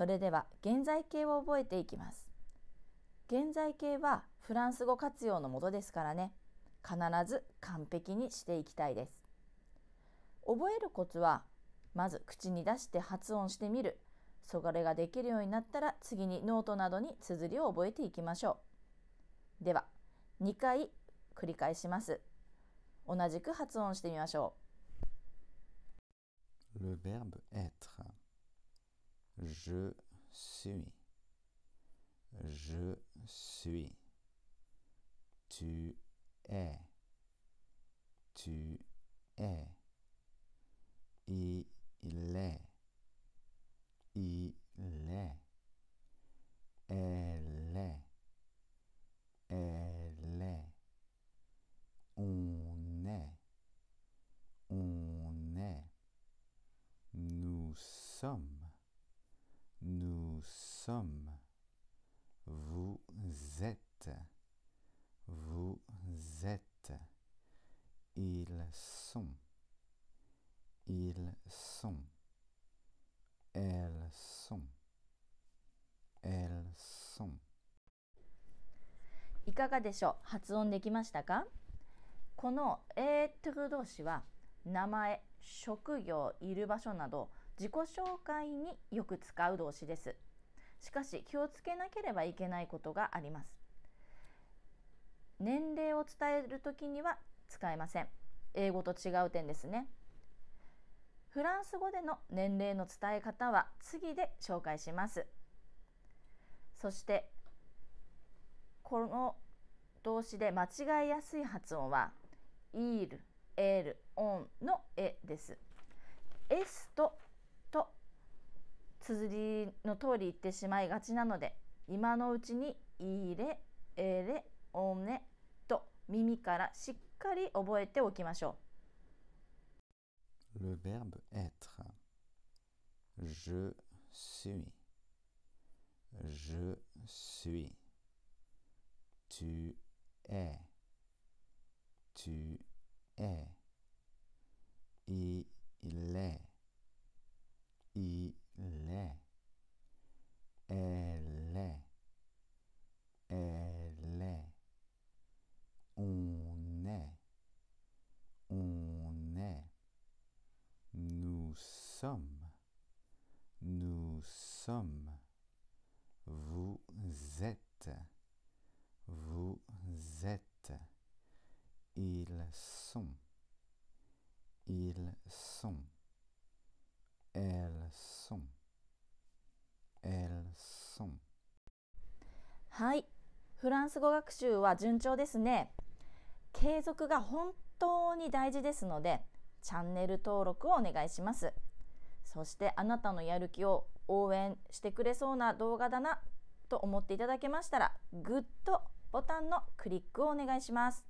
それでは現在形を覚えていきます。現在形はフランス語活用のもとですからね、必ず完璧にしていきたいです。覚えるコツは、まず口に出して発音してみる。それができるようになったら次にノートなどに綴りを覚えていきましょう。では、2回繰り返します。同じく発音してみましょう。Le verbe être Je suis. Je suis. Tu es. Tu es. Il est. Il est. Elle est. Elle est. On est. On est. Nous sommes. Nous sommes. Vous êtes. Vous êtes. Ils sont. Ils sont. Elles sont. Elles sont. いかがでしょう発音できましたかこの「えー」という動詞は名前職業いる場所など自己紹介によく使う動詞ですしかし気をつけなければいけないことがあります年齢を伝える時には使えません英語と違う点ですねフランス語での年齢の伝え方は次で紹介しますそしてこの動詞で間違いやすい発音は「イール」「エール」の通り言ってしまいがちなので今のうちに「いれ」「えれ」「おね」と耳からしっかり覚えておきましょう。Le verbe être Je suis Je suis Tu es Tu es Il sommes, nous sommes, vous êtes, vous êtes, ils sont, ils sont, elles sont, elles sont. はい、フランス語学習は順調ですね。継続が本当に大事ですので、チャンネル登録をお願いします。そしてあなたのやる気を応援してくれそうな動画だなと思っていただけましたらグッドボタンのクリックをお願いします。